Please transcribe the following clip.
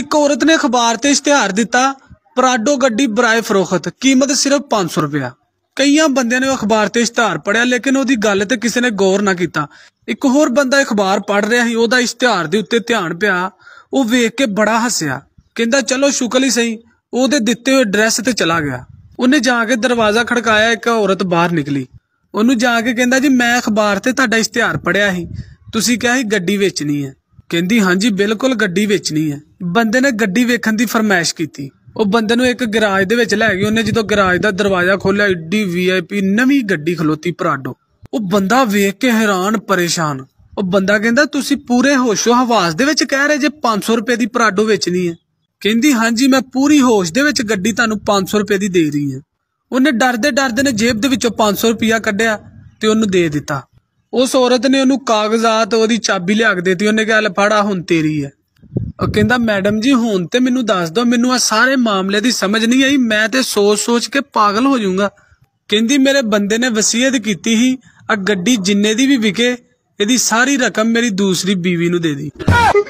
ਇੱਕ ਔਰਤ ਨੇ ਅਖਬਾਰ ਤੇ ਇਸ਼ਤਿਹਾਰ ਦਿੱਤਾ ਪ੍ਰਾਡੋ ਗੱਡੀ ਬਰਾਏ ਫਰੋਖਤ ਕੀਮਤ ਸਿਰਫ 500 ਰੁਪਿਆ ਕਈਆਂ ਬੰਦਿਆਂ ਨੇ ਅਖਬਾਰ ਤੇ ਇਸ਼ਤਿਹਾਰ ਪੜਿਆ ਲੇਕਿਨ ਉਹਦੀ ਗੱਲ ਤੇ ਕਿਸੇ ਨੇ ਗੌਰ ਨਾ ਕੀਤਾ ਇੱਕ ਹੋਰ ਬੰਦਾ ਅਖਬਾਰ ਪੜ ਰਿਹਾ ਸੀ ਉਹਦਾ ਇਸ਼ਤਿਹਾਰ ਦੇ ਉੱਤੇ ਧਿਆਨ ਪਿਆ ਉਹ ਵੇਖ ਕੇ ਬੜਾ ਹੱਸਿਆ ਕਹਿੰਦਾ ਚਲੋ ਸ਼ੁਕਲ ਹੀ ਸਹੀ ਉਹਦੇ ਦਿੱਤੇ ਹੋਏ ਐਡਰੈਸ ਤੇ ਚਲਾ ਗਿਆ ਉਹਨੇ ਜਾ ਕੇ ਦਰਵਾਜ਼ਾ ਖੜਕਾਇਆ ਇੱਕ ਔਰਤ ਬਾਹਰ ਨਿਕਲੀ ਉਹਨੂੰ ਜਾ ਕੇ ਕਹਿੰਦਾ ਜੀ ਮੈਂ ਅਖਬਾਰ ਤੇ ਤੁਹਾਡਾ ਇਸ਼ਤਿਹਾਰ ਪੜਿਆ ਸੀ ਤੁਸੀਂ ਕਿਹਾ ਸੀ ਗੱਡੀ ਵੇਚਣੀ ਹੈ ਕਹਿੰਦੀ ਹਾਂਜੀ ਬਿਲਕੁਲ ਗੱਡੀ ਵੇਚਣੀ ਹੈ ਬੰਦੇ ਨੇ ਗੱਡੀ ਵੇਖਣ ਦੀ ਫਰਮਾਇਸ਼ ਕੀਤੀ ਉਹ ਬੰਦੇ ਨੂੰ ਇੱਕ ਗਰਾਜ ਦੇ ਵਿੱਚ ਲੈ ਗਈ ਉਹਨੇ ਜਦੋਂ ਗਰਾਜ ਦਾ ਦਰਵਾਜ਼ਾ ਖੋਲ੍ਹਿਆ ਏਡੀ ਵੀਆਈਪੀ ਨਵੀਂ ਗੱਡੀ ਖਲੋਤੀ ਪ੍ਰਾਡੋ ਉਹ ਬੰਦਾ ਵੇਖ ਕੇ ਹੈਰਾਨ ਪਰੇਸ਼ਾਨ ਉਹ ਬੰਦਾ ਕਹਿੰਦਾ ਤੁਸੀਂ ਪੂਰੇ ਹੋਸ਼ੋ ਹਵਾਸ ਦੇ ਵਿੱਚ ਕਹਿ ਰਹੇ ਜੇ 500 ਰੁਪਏ ਦੀ ਪ੍ਰਾਡੋ ਵੇਚਣੀ ਹੈ ਕਹਿੰਦੀ ਹਾਂਜੀ ਮੈਂ ਪੂਰੀ ਹੋਸ਼ ਦੇ ਵਿੱਚ ਗੱਡੀ ਤੁਹਾਨੂੰ 500 ਰੁਪਏ ਦੀ ਦੇ ਰਹੀ ਹਾਂ ਉਹਨੇ ਡਰਦੇ ਡਰਦੇ ਨੇ ਜੇਬ ਦੇ ਵਿੱਚੋਂ 500 ਰੁਪਿਆ ਕੱਢਿਆ ਤੇ ਉਹਨੂੰ ਦੇ ਦਿੱਤਾ ਉਸ ਔਰਤ ਨੇ ਉਹਨੂੰ ਕਾਗਜ਼ਾਤ ਉਹਦੀ ਚਾਬੀ ਲਿਆ ਕੇ ਦਿੱਤੀ ਉਹਨੇ ਕਿਹਾ ਲੈ ਫੜਾ ਹੁਣ ਤੇਰੀ ਹੈ ਉਹ ਕਹਿੰਦਾ ਮੈਡਮ ਜੀ ਹੁਣ ਤੇ ਮੈਨੂੰ ਦੱਸ ਦਿਓ ਮੈਨੂੰ ਆ ਸਾਰੇ ਮਾਮਲੇ ਦੀ ਸਮਝ ਨਹੀਂ ਆਈ ਮੈਂ ਤੇ ਸੋਚ-ਸੋਚ ਕੇ ਪਾਗਲ ਹੋ ਜਾਊਂਗਾ ਕਹਿੰਦੀ ਮੇਰੇ ਬੰਦੇ ਨੇ ਵਸੀਅਤ ਕੀਤੀ ਸੀ ਆ ਗੱਡੀ ਜਿੰਨੇ ਦੀ ਵੀ ਵਿਕੇ ਇਹਦੀ ਸਾਰੀ ਰਕਮ ਮੇਰੀ ਦੂਸਰੀ ਬੀਵੀ ਨੂੰ ਦੇ ਦੀ